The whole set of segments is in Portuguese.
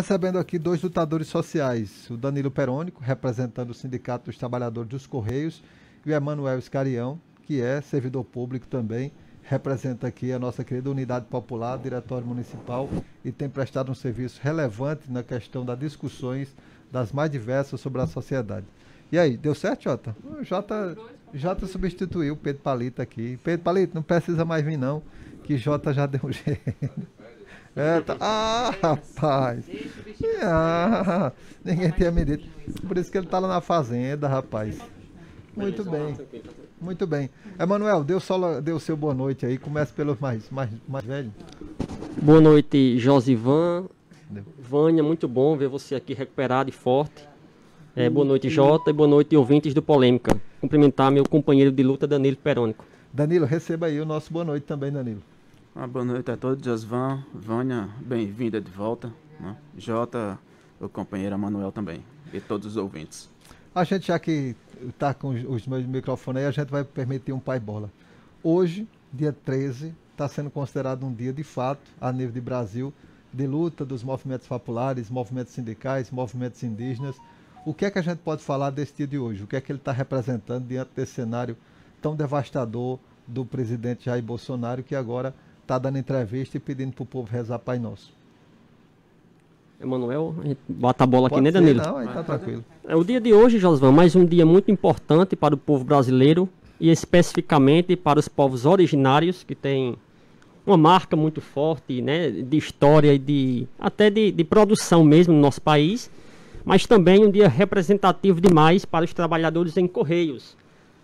recebendo aqui dois lutadores sociais, o Danilo Perônico, representando o Sindicato dos Trabalhadores dos Correios, e o Emanuel Escarião, que é servidor público também, representa aqui a nossa querida Unidade Popular, Diretório Municipal, e tem prestado um serviço relevante na questão das discussões das mais diversas sobre a sociedade. E aí, deu certo, Jota? O Jota, Jota substituiu o Pedro Palito aqui. Pedro Palito, não precisa mais vir não, que Jota já deu um jeito. É, tá. Ah, rapaz. Ah, ninguém tem a medida. Por isso que ele tá lá na fazenda, rapaz. Muito bem. Muito bem. Emanuel, deu só deu seu boa noite aí. Começa pelos mais, mais, mais velhos. Boa noite, Josivan. Vânia, muito bom ver você aqui recuperado e forte. É, boa noite, Jota, e boa noite, ouvintes do Polêmica. Cumprimentar meu companheiro de luta, Danilo Perônico. Danilo, receba aí o nosso boa noite também, Danilo. Uma ah, boa noite a todos, Josvan, Vânia, bem-vinda de volta. Né? Jota, o companheiro Manuel também, e todos os ouvintes. A gente, já que está com os, os meus microfones aí, a gente vai permitir um pai bola. Hoje, dia 13, está sendo considerado um dia de fato, a nível de Brasil, de luta dos movimentos populares, movimentos sindicais, movimentos indígenas. O que é que a gente pode falar desse dia de hoje? O que é que ele está representando diante desse cenário tão devastador do presidente Jair Bolsonaro, que agora está dando entrevista e pedindo para o povo rezar Pai Nosso. Emanuel, a gente bota a bola Pode aqui, né, Danilo? Não, aí tá tranquilo. É o dia de hoje, Josvan, mais um dia muito importante para o povo brasileiro e especificamente para os povos originários que têm uma marca muito forte, né, de história e de até de, de produção mesmo no nosso país, mas também um dia representativo demais para os trabalhadores em correios.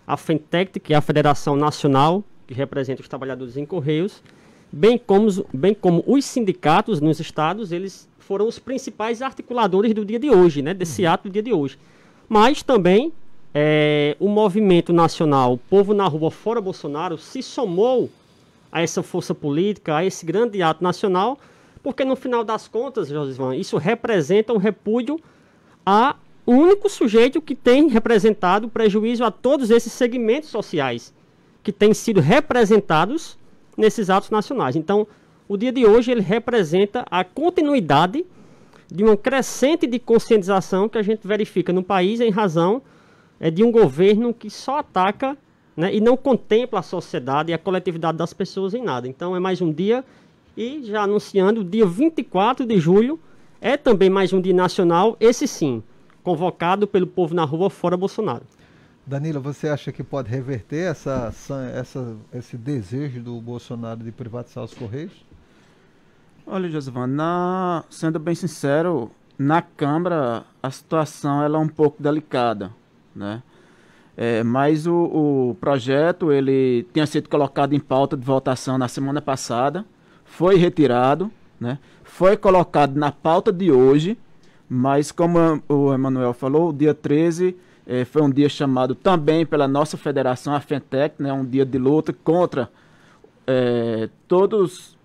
A Fentec, que é a Federação Nacional que representa os trabalhadores em correios, bem como, bem como os sindicatos nos estados, eles foram os principais articuladores do dia de hoje, né, desse uhum. ato do dia de hoje. Mas também é, o movimento nacional, o povo na rua fora Bolsonaro, se somou a essa força política, a esse grande ato nacional, porque no final das contas, Josivan, isso representa um repúdio a um único sujeito que tem representado prejuízo a todos esses segmentos sociais que têm sido representados nesses atos nacionais. Então, o dia de hoje ele representa a continuidade de uma crescente de conscientização que a gente verifica no país em razão é, de um governo que só ataca né, e não contempla a sociedade e a coletividade das pessoas em nada. Então é mais um dia e já anunciando, dia 24 de julho é também mais um dia nacional, esse sim, convocado pelo povo na rua fora Bolsonaro. Danilo, você acha que pode reverter essa, essa, esse desejo do Bolsonaro de privatizar os Correios? Olha, Josivan, na, sendo bem sincero, na Câmara a situação ela é um pouco delicada, né? É, mas o, o, projeto ele tinha sido colocado em pauta de votação na semana passada, foi retirado, né? foi colocado na pauta de hoje, mas como o Emanuel falou, dia 13 é, foi um dia chamado também pela nossa federação, a Fentec, né, um dia de luta contra é, todos,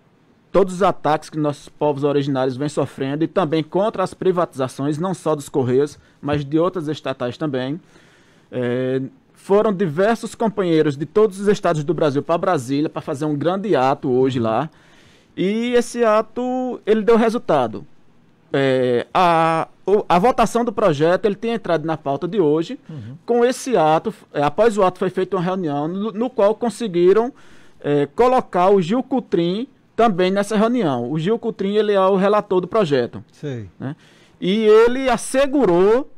todos os ataques que nossos povos originários vêm sofrendo e também contra as privatizações, não só dos Correios, mas de outras estatais também. É, foram diversos companheiros de todos os estados do Brasil para Brasília para fazer um grande ato hoje lá. E esse ato ele deu resultado é, a, a votação do projeto ele tem entrado na pauta de hoje. Uhum. Com esse ato, é, após o ato foi feita uma reunião no, no qual conseguiram é, colocar o Gil Cutrim também nessa reunião. O Gil Cutrim ele é o relator do projeto. Né? E ele assegurou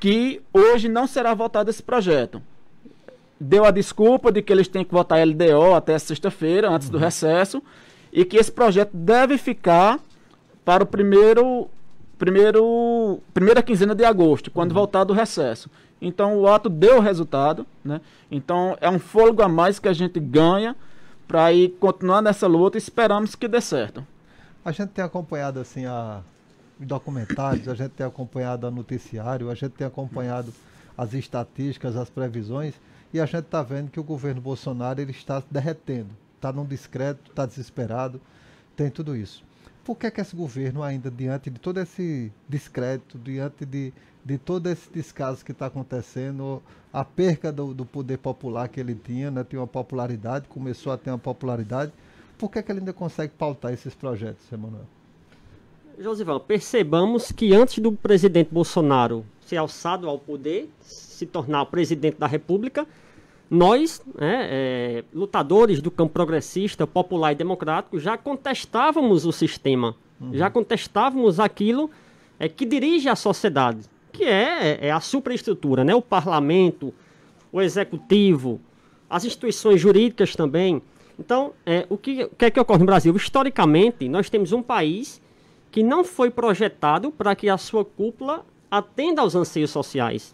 que hoje não será votado esse projeto. Deu a desculpa de que eles têm que votar LDO até sexta-feira, antes uhum. do recesso, e que esse projeto deve ficar para o primeiro, primeiro, primeira quinzena de agosto, quando uhum. voltar do recesso. Então o ato deu resultado, né? Então é um fôlego a mais que a gente ganha para ir continuar nessa luta e esperamos que dê certo. A gente tem acompanhado assim a documentários, a gente tem acompanhado a noticiário, a gente tem acompanhado as estatísticas, as previsões e a gente está vendo que o governo Bolsonaro ele está derretendo, está num discreto, está desesperado, tem tudo isso por que, é que esse governo ainda, diante de todo esse descrédito, diante de, de todo esse descaso que está acontecendo, a perca do, do, poder popular que ele tinha, né, tinha uma popularidade, começou a ter uma popularidade, por que, é que ele ainda consegue pautar esses projetos, Emanuel? Josival, percebamos que antes do presidente Bolsonaro ser alçado ao poder, se tornar presidente da República, nós, né, é, lutadores do campo progressista, popular e democrático, já contestávamos o sistema, uhum. já contestávamos aquilo é, que dirige a sociedade, que é, é, é a superestrutura, né, o parlamento, o executivo, as instituições jurídicas também. Então, é, o, que, o que é que ocorre no Brasil? Historicamente, nós temos um país que não foi projetado para que a sua cúpula atenda aos anseios sociais.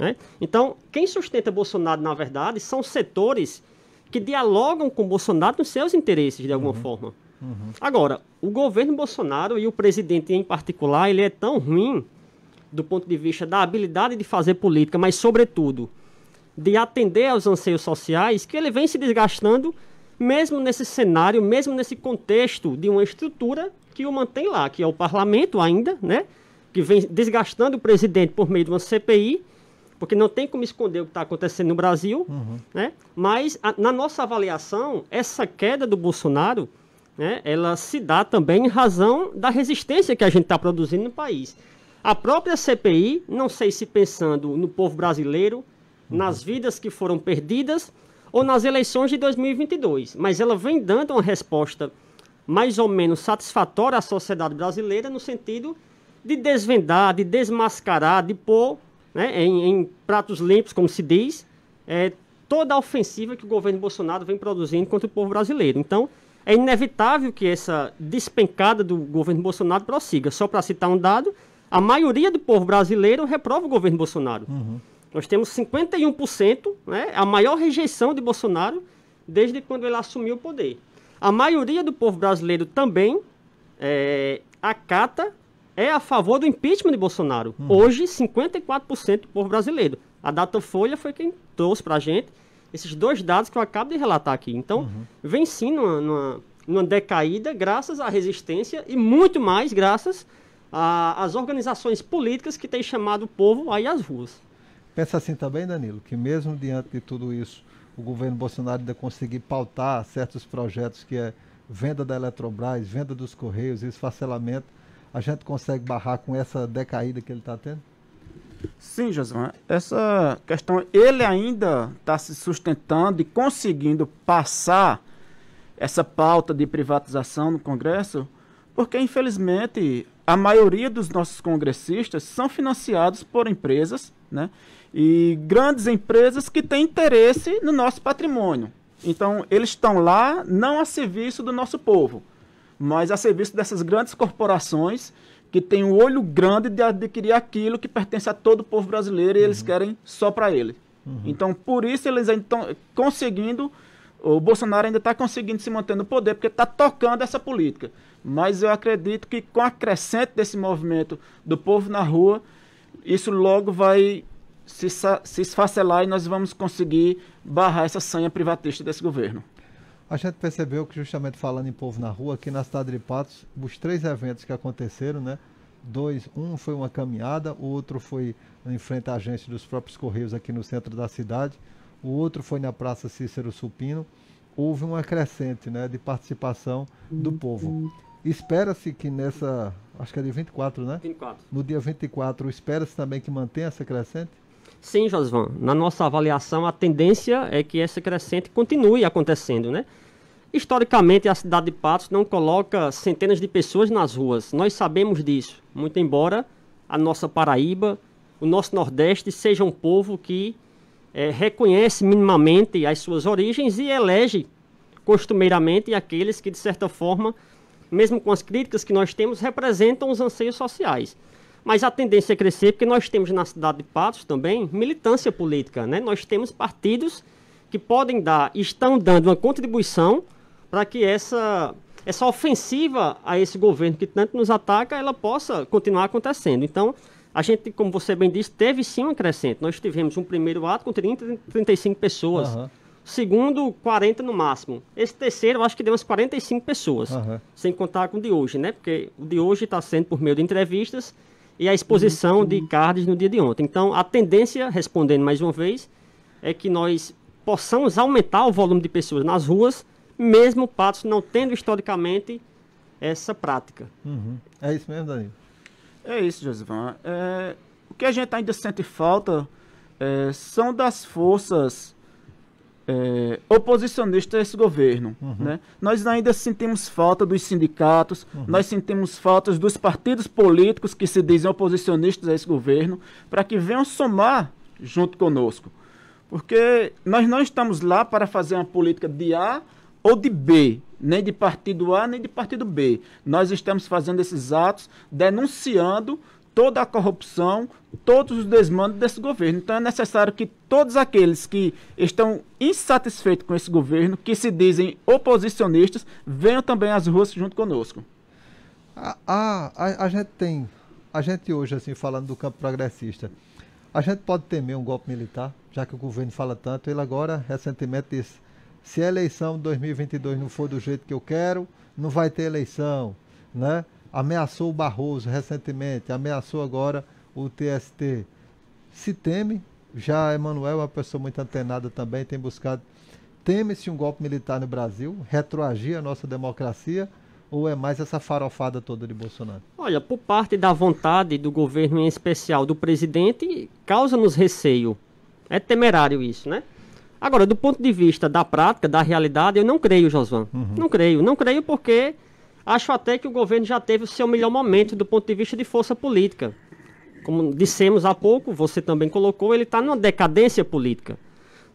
Né? Então, quem sustenta Bolsonaro, na verdade, são setores que dialogam com Bolsonaro nos seus interesses, de alguma uhum. forma. Uhum. Agora, o governo Bolsonaro e o presidente em particular, ele é tão ruim do ponto de vista da habilidade de fazer política, mas, sobretudo, de atender aos anseios sociais, que ele vem se desgastando mesmo nesse cenário, mesmo nesse contexto de uma estrutura que o mantém lá, que é o parlamento ainda, né? que vem desgastando o presidente por meio de uma CPI, porque não tem como esconder o que está acontecendo no Brasil, uhum. né? mas a, na nossa avaliação, essa queda do Bolsonaro, né, ela se dá também em razão da resistência que a gente está produzindo no país. A própria CPI, não sei se pensando no povo brasileiro, uhum. nas vidas que foram perdidas ou nas eleições de 2022, mas ela vem dando uma resposta mais ou menos satisfatória à sociedade brasileira no sentido de desvendar, de desmascarar, de pôr né, em, em, pratos limpos, como se diz, é, toda a ofensiva que o governo Bolsonaro vem produzindo contra o povo brasileiro. Então, é inevitável que essa despencada do governo Bolsonaro prossiga. Só para citar um dado, a maioria do povo brasileiro reprova o governo Bolsonaro. Uhum. Nós temos 51%, né, a maior rejeição de Bolsonaro desde quando ele assumiu o poder. A maioria do povo brasileiro também é, acata é a favor do impeachment de Bolsonaro. Uhum. Hoje, 54% do povo brasileiro. A Datafolha foi quem trouxe para a gente esses dois dados que eu acabo de relatar aqui. Então, uhum. vem sim numa, numa, numa, decaída, graças à resistência e muito mais graças às organizações políticas que têm chamado o povo aí às ruas. Pensa assim também, Danilo, que mesmo diante de tudo isso, o governo Bolsonaro ainda conseguir pautar certos projetos que é venda da Eletrobras, venda dos Correios, esfacelamento a gente consegue barrar com essa decaída que ele está tendo? Sim, Josimar. Essa questão, ele ainda está se sustentando e conseguindo passar essa pauta de privatização no Congresso, porque, infelizmente, a maioria dos nossos congressistas são financiados por empresas, né? E grandes empresas que têm interesse no nosso patrimônio. Então, eles estão lá não a serviço do nosso povo mas a serviço dessas grandes corporações que têm um olho grande de adquirir aquilo que pertence a todo o povo brasileiro e uhum. eles querem só para ele. Uhum. Então, por isso eles ainda estão conseguindo, o Bolsonaro ainda está conseguindo se manter no poder, porque está tocando essa política. Mas eu acredito que com a crescente desse movimento do povo na rua, isso logo vai se, se esfacelar e nós vamos conseguir barrar essa sanha privatista desse governo. A gente percebeu que, justamente falando em povo na rua, aqui na cidade de Patos, os três eventos que aconteceram, né? Dois, um foi uma caminhada, o outro foi em frente à agência dos próprios Correios aqui no centro da cidade, o outro foi na Praça Cícero Supino. Houve uma crescente né, de participação do povo. Uhum. Espera-se que nessa, acho que é dia 24, né? 24. No dia 24, espera-se também que mantenha essa crescente? Sim, Josvan, na nossa avaliação a tendência é que essa crescente continue acontecendo, né? Historicamente, a cidade de Patos não coloca centenas de pessoas nas ruas. Nós sabemos disso, muito embora a nossa Paraíba, o nosso Nordeste seja um povo que é, reconhece minimamente as suas origens e elege costumeiramente aqueles que, de certa forma, mesmo com as críticas que nós temos, representam os anseios sociais mas a tendência é crescer porque nós temos na cidade de Patos também militância política, né? Nós temos partidos que podem dar, estão dando uma contribuição para que essa essa ofensiva a esse governo que tanto nos ataca, ela possa continuar acontecendo. Então, a gente, como você bem disse, teve sim um crescente. Nós tivemos um primeiro ato com 30, 35 pessoas. Uhum. Segundo, 40 no máximo. Esse terceiro, eu acho que deu umas 45 pessoas. Uhum. Sem contar com o de hoje, né? Porque o de hoje está sendo por meio de entrevistas e a exposição uhum. de cards no dia de ontem. Então, a tendência, respondendo mais uma vez, é que nós possamos aumentar o volume de pessoas nas ruas, mesmo Patos não tendo historicamente essa prática. Uhum. É isso mesmo, Danilo? É isso, Josivan. É, o que a gente ainda sente falta é, são das forças é, oposicionista a esse governo. Uhum. Né? Nós ainda sentimos falta dos sindicatos, uhum. nós sentimos falta dos partidos políticos que se dizem oposicionistas a esse governo, para que venham somar junto conosco. Porque nós não estamos lá para fazer uma política de A ou de B, nem de partido A, nem de partido B. Nós estamos fazendo esses atos denunciando toda a corrupção, todos os desmandos desse governo. Então é necessário que todos aqueles que estão insatisfeitos com esse governo, que se dizem oposicionistas, venham também às ruas junto conosco. A, a, a, gente tem, a gente hoje, assim, falando do campo progressista, a gente pode temer um golpe militar, já que o governo fala tanto. Ele agora, recentemente, disse, se a eleição de 2022 não for do jeito que eu quero, não vai ter eleição, né? ameaçou o Barroso recentemente, ameaçou agora o TST. Se teme, já Emanuel é uma pessoa muito antenada também, tem buscado. Teme-se um golpe militar no Brasil, retroagir a nossa democracia, ou é mais essa farofada toda de Bolsonaro? Olha, por parte da vontade do governo, em especial do presidente, causa-nos receio. É temerário isso, né? Agora, do ponto de vista da prática, da realidade, eu não creio, Josuan. Uhum. Não creio. Não creio porque Acho até que o governo já teve o seu melhor momento do ponto de vista de força política. Como dissemos há pouco, você também colocou, ele está numa decadência política.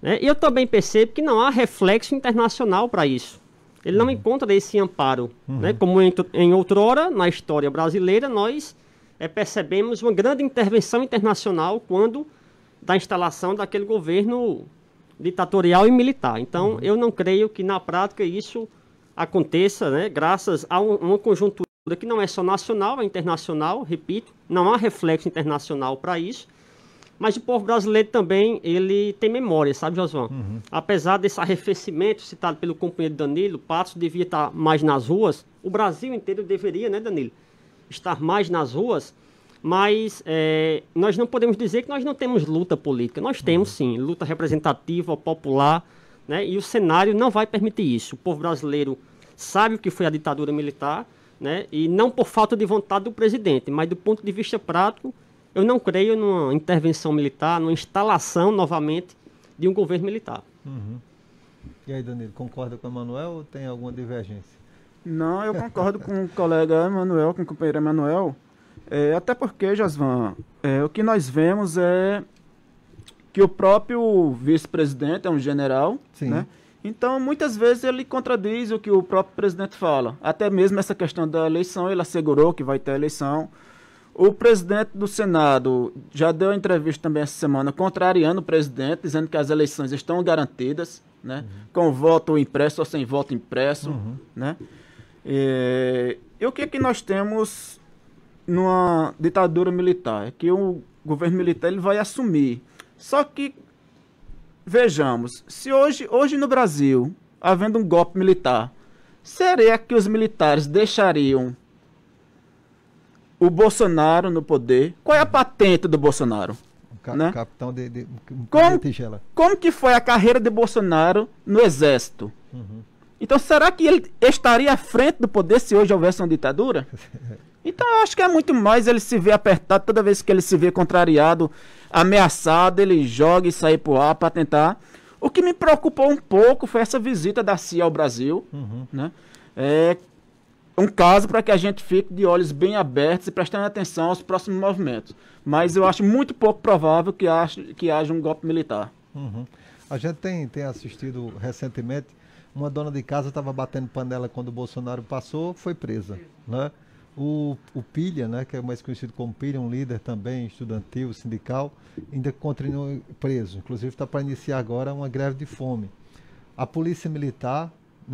Né? E eu também percebo que não há reflexo internacional para isso. Ele não uhum. encontra esse amparo. Uhum. Né? Como em, em outrora, na história brasileira, nós é, percebemos uma grande intervenção internacional quando da instalação daquele governo ditatorial e militar. Então, uhum. eu não creio que na prática isso aconteça, né, graças a um, uma conjuntura que não é só nacional, é internacional, repito, não há reflexo internacional para isso. Mas o povo brasileiro também, ele tem memória, sabe, Josvão? Uhum. Apesar desse arrefecimento citado pelo companheiro Danilo, Patos devia estar mais nas ruas, o Brasil inteiro deveria, né, Danilo, estar mais nas ruas, mas é, nós não podemos dizer que nós não temos luta política. Nós uhum. temos, sim, luta representativa, popular, né? E o cenário não vai permitir isso. O povo brasileiro sabe o que foi a ditadura militar, né? e não por falta de vontade do presidente, mas do ponto de vista prático, eu não creio numa intervenção militar, numa instalação novamente de um governo militar. Uhum. E aí, Danilo, concorda com o Emanuel ou tem alguma divergência? Não, eu concordo com o colega Emanuel, com o companheiro Emanuel. É, até porque, Josvan, é, o que nós vemos é que o próprio vice-presidente é um general, Sim. né? Então, muitas vezes ele contradiz o que o próprio presidente fala. Até mesmo essa questão da eleição, ele assegurou que vai ter eleição. O presidente do Senado já deu entrevista também essa semana, contrariando o presidente, dizendo que as eleições estão garantidas, né? Uhum. Com voto impresso ou sem voto impresso, uhum. né? E, e, o que é que nós temos numa ditadura militar? É que o governo militar ele vai assumir só que vejamos, se hoje, hoje no Brasil, havendo um golpe militar, seria que os militares deixariam o Bolsonaro no poder? Qual é a patente do Bolsonaro? né? Capitão de, de, de como, de como que foi a carreira de Bolsonaro no Exército? Uhum. Então, será que ele estaria à frente do poder se hoje houvesse uma ditadura? Então, eu acho que é muito mais ele se ver apertado toda vez que ele se vê contrariado, ameaçado, ele joga e sai pro ar para tentar. O que me preocupou um pouco foi essa visita da CIA ao Brasil, uhum. né? É um caso para que a gente fique de olhos bem abertos e prestando atenção aos próximos movimentos. Mas eu acho muito pouco provável que haja, que haja um golpe militar. Uhum. A gente tem, tem assistido recentemente uma dona de casa estava batendo panela quando o Bolsonaro passou, foi presa. Né? O, o Pilha, né, que é mais conhecido como Pilha, um líder também estudantil, sindical, ainda continua preso. Inclusive está para iniciar agora uma greve de fome. A polícia militar,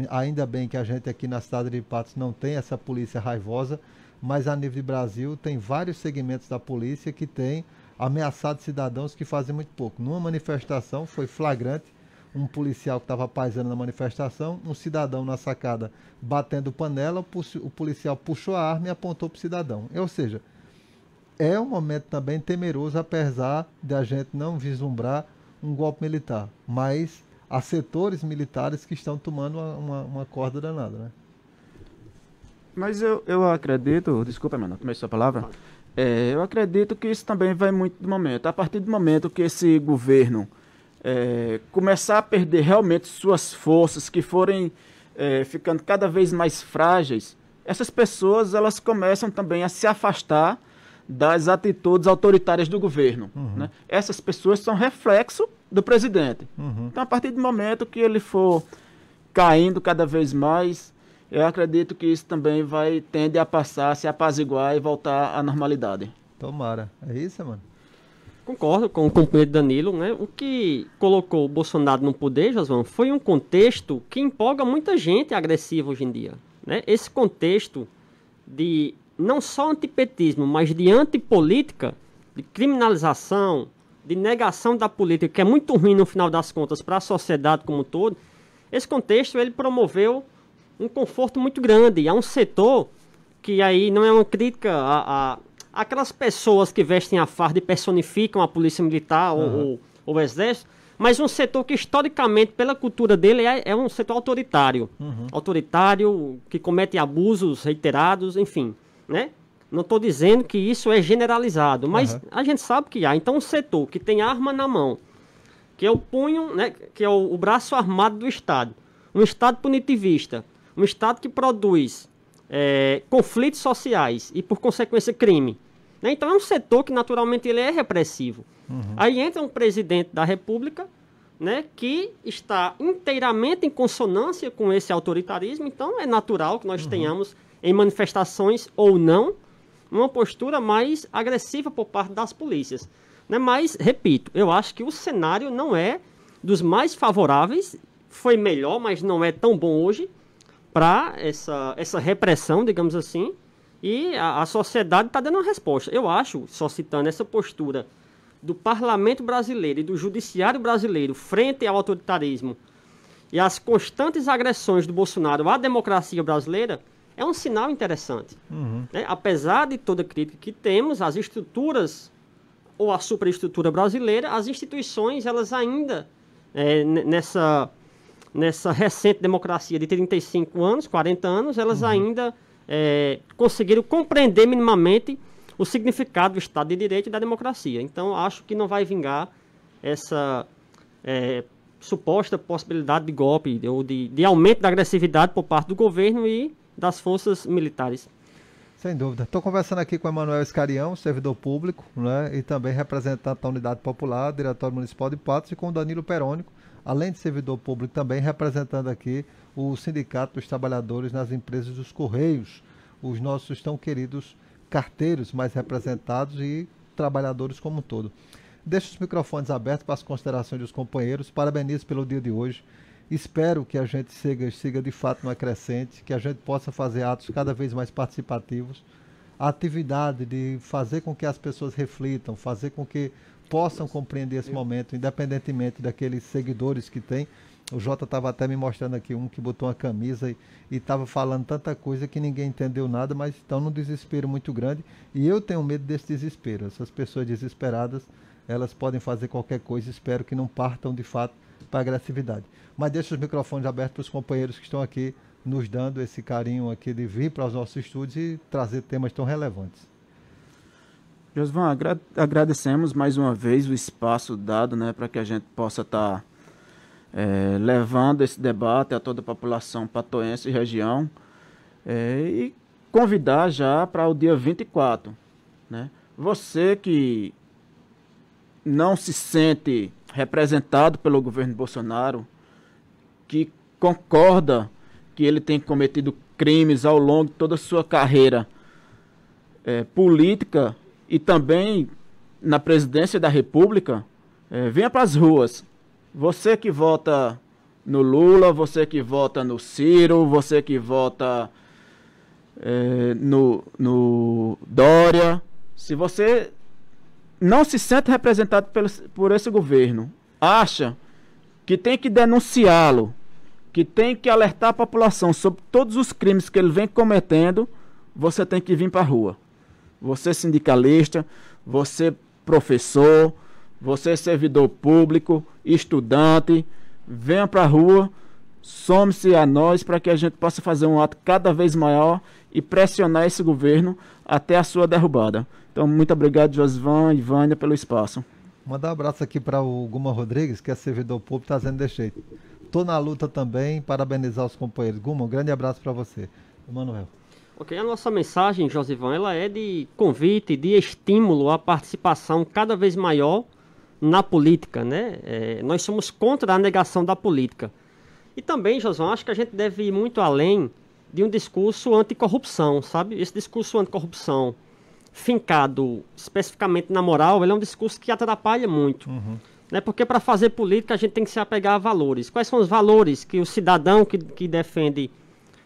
ainda bem que a gente aqui na cidade de Patos não tem essa polícia raivosa, mas a nível de Brasil tem vários segmentos da polícia que tem ameaçado cidadãos que fazem muito pouco. Numa manifestação foi flagrante um policial que estava paisando na manifestação, um cidadão na sacada batendo panela, o policial puxou a arma e apontou para o cidadão. Ou seja, é um momento também temeroso, apesar de a gente não vislumbrar um golpe militar. Mas há setores militares que estão tomando uma, uma, uma corda danada, né? Mas eu, eu acredito, desculpa, mano, começou a palavra. É, eu acredito que isso também vai muito do momento. A partir do momento que esse governo é, começar a perder realmente suas forças, que forem é, ficando cada vez mais frágeis, essas pessoas elas começam também a se afastar das atitudes autoritárias do governo. Uhum. Né? Essas pessoas são reflexo do presidente. Uhum. Então, a partir do momento que ele for caindo cada vez mais, eu acredito que isso também vai tende a passar, se apaziguar e voltar à normalidade. Tomara. É isso, mano. Concordo com o companheiro Danilo, né? O que colocou o Bolsonaro no poder, Josué, foi um contexto que empolga muita gente agressiva hoje em dia. Né? Esse contexto de não só antipetismo, mas de antipolítica, de criminalização, de negação da política, que é muito ruim no final das contas para a sociedade como um todo, esse contexto ele promoveu um conforto muito grande a um setor que aí não é uma crítica a, a aquelas pessoas que vestem a farda e personificam a polícia militar uhum. ou, ou, o exército, mas um setor que historicamente, pela cultura dele, é, é um setor autoritário. Uhum. Autoritário, que comete abusos reiterados, enfim, né? Não estou dizendo que isso é generalizado, mas uhum. a gente sabe que há. Então, um setor que tem arma na mão, que é o punho, né, que é o, o braço armado do Estado, um Estado punitivista, um Estado que produz é, conflitos sociais e, por consequência, crime. Né? Então é um setor que naturalmente ele é repressivo. Uhum. Aí entra um presidente da República né, que está inteiramente em consonância com esse autoritarismo, então é natural que nós uhum. tenhamos, em manifestações ou não, uma postura mais agressiva por parte das polícias. Né? Mas, repito, eu acho que o cenário não é dos mais favoráveis, foi melhor, mas não é tão bom hoje para essa, essa repressão, digamos assim, e a, a sociedade está dando uma resposta. Eu acho, só citando essa postura do parlamento brasileiro e do judiciário brasileiro frente ao autoritarismo e às constantes agressões do Bolsonaro à democracia brasileira, é um sinal interessante. Uhum. Né? Apesar de toda crítica que temos, as estruturas ou a superestrutura brasileira, as instituições, elas ainda é, nessa nessa recente democracia de 35 anos, 40 anos, elas uhum. ainda é, conseguiram compreender minimamente o significado do Estado de Direito e da democracia. Então, acho que não vai vingar essa é, suposta possibilidade de golpe ou de, de aumento da agressividade por parte do governo e das forças militares. Sem dúvida. Estou conversando aqui com Emanuel Escarião, servidor público, né, e também representante da Unidade Popular, diretor municipal de Patos, e com Danilo Perônico, além de servidor público, também representando aqui o Sindicato dos Trabalhadores nas empresas dos Correios, os nossos tão queridos carteiros mais representados e trabalhadores como um todo. Deixo os microfones abertos para as considerações dos companheiros. Parabenizo pelo dia de hoje. Espero que a gente siga, siga de fato uma crescente, que a gente possa fazer atos cada vez mais participativos. A atividade de fazer com que as pessoas reflitam, fazer com que possam compreender esse momento, independentemente daqueles seguidores que tem. O Jota estava até me mostrando aqui um que botou uma camisa e estava falando tanta coisa que ninguém entendeu nada, mas estão num desespero muito grande. E eu tenho medo desse desespero. Essas pessoas desesperadas, elas podem fazer qualquer coisa. Espero que não partam de fato para agressividade. Mas deixo os microfones abertos para os companheiros que estão aqui nos dando esse carinho aqui de vir para os nossos estúdios e trazer temas tão relevantes. Josvan, agra agradecemos mais uma vez o espaço dado né, para que a gente possa estar tá, é, levando esse debate a toda a população patoense e região é, e convidar já para o dia 24. Né? Você que não se sente representado pelo governo Bolsonaro, que concorda que ele tem cometido crimes ao longo de toda a sua carreira é, política, e também na presidência da República, é, venha para as ruas. Você que vota no Lula, você que vota no Ciro, você que vota é, no, no Dória, se você não se sente representado pelo, por esse governo, acha que tem que denunciá-lo, que tem que alertar a população sobre todos os crimes que ele vem cometendo, você tem que vir para a rua você é sindicalista, você é professor, você é servidor público, estudante, venha para a rua, some-se a nós para que a gente possa fazer um ato cada vez maior e pressionar esse governo até a sua derrubada. Então, muito obrigado, Josvan e Vânia, pelo espaço. Mandar um abraço aqui para o Guma Rodrigues, que é servidor público, está sendo desse jeito. Estou na luta também, parabenizar os companheiros. Guma, um grande abraço para você. Manuel. Ok, a nossa mensagem, Josivan, ela é de convite, de estímulo à participação cada vez maior na política, né? É, nós somos contra a negação da política. E também, Josivan, acho que a gente deve ir muito além de um discurso anticorrupção, sabe? Esse discurso anticorrupção fincado especificamente na moral, ele é um discurso que atrapalha muito. Uhum. Né? Porque para fazer política a gente tem que se apegar a valores. Quais são os valores que o cidadão que, que defende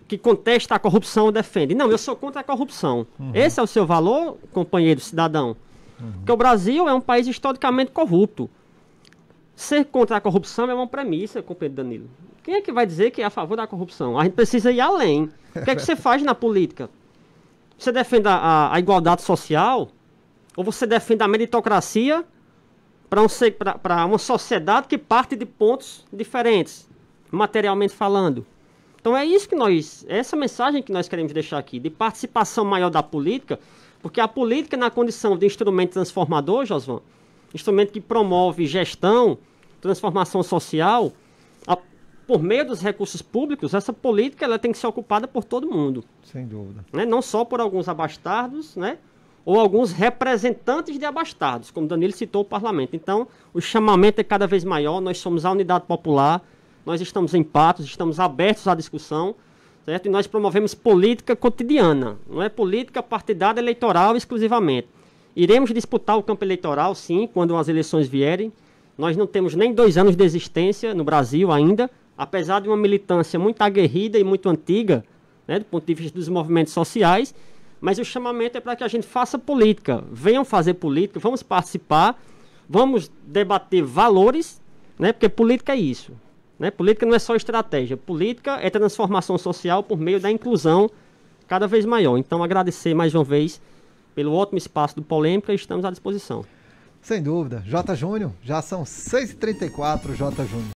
que contesta a corrupção defende. Não, eu sou contra a corrupção. Uhum. Esse é o seu valor, companheiro cidadão. Uhum. Porque o Brasil é um país historicamente corrupto. Ser contra a corrupção é uma premissa, companheiro Danilo. Quem é que vai dizer que é a favor da corrupção? A gente precisa ir além. O que é que você faz na política? Você defende a, a igualdade social? Ou você defende a meritocracia para um, uma sociedade que parte de pontos diferentes, materialmente falando? Então é isso que nós, essa mensagem que nós queremos deixar aqui, de participação maior da política, porque a política é na condição de instrumento transformador, Josvan, instrumento que promove gestão, transformação social, a, por meio dos recursos públicos, essa política ela tem que ser ocupada por todo mundo. Sem dúvida. Né? Não só por alguns abastardos, né? ou alguns representantes de abastados, como Danilo citou o parlamento. Então, o chamamento é cada vez maior, nós somos a unidade popular, nós estamos em Patos, estamos abertos à discussão, certo? E nós promovemos política cotidiana, não é política partidária eleitoral exclusivamente. Iremos disputar o campo eleitoral, sim, quando as eleições vierem. Nós não temos nem dois anos de existência no Brasil ainda, apesar de uma militância muito aguerrida e muito antiga, né, do ponto de vista dos movimentos sociais, mas o chamamento é para que a gente faça política, venham fazer política, vamos participar, vamos debater valores, né, porque política é isso. Né? Política não é só estratégia, política é transformação social por meio da inclusão cada vez maior. Então, agradecer mais uma vez pelo ótimo espaço do Polêmica e estamos à disposição. Sem dúvida. J. Júnior, já são 6h34, J. Júnior.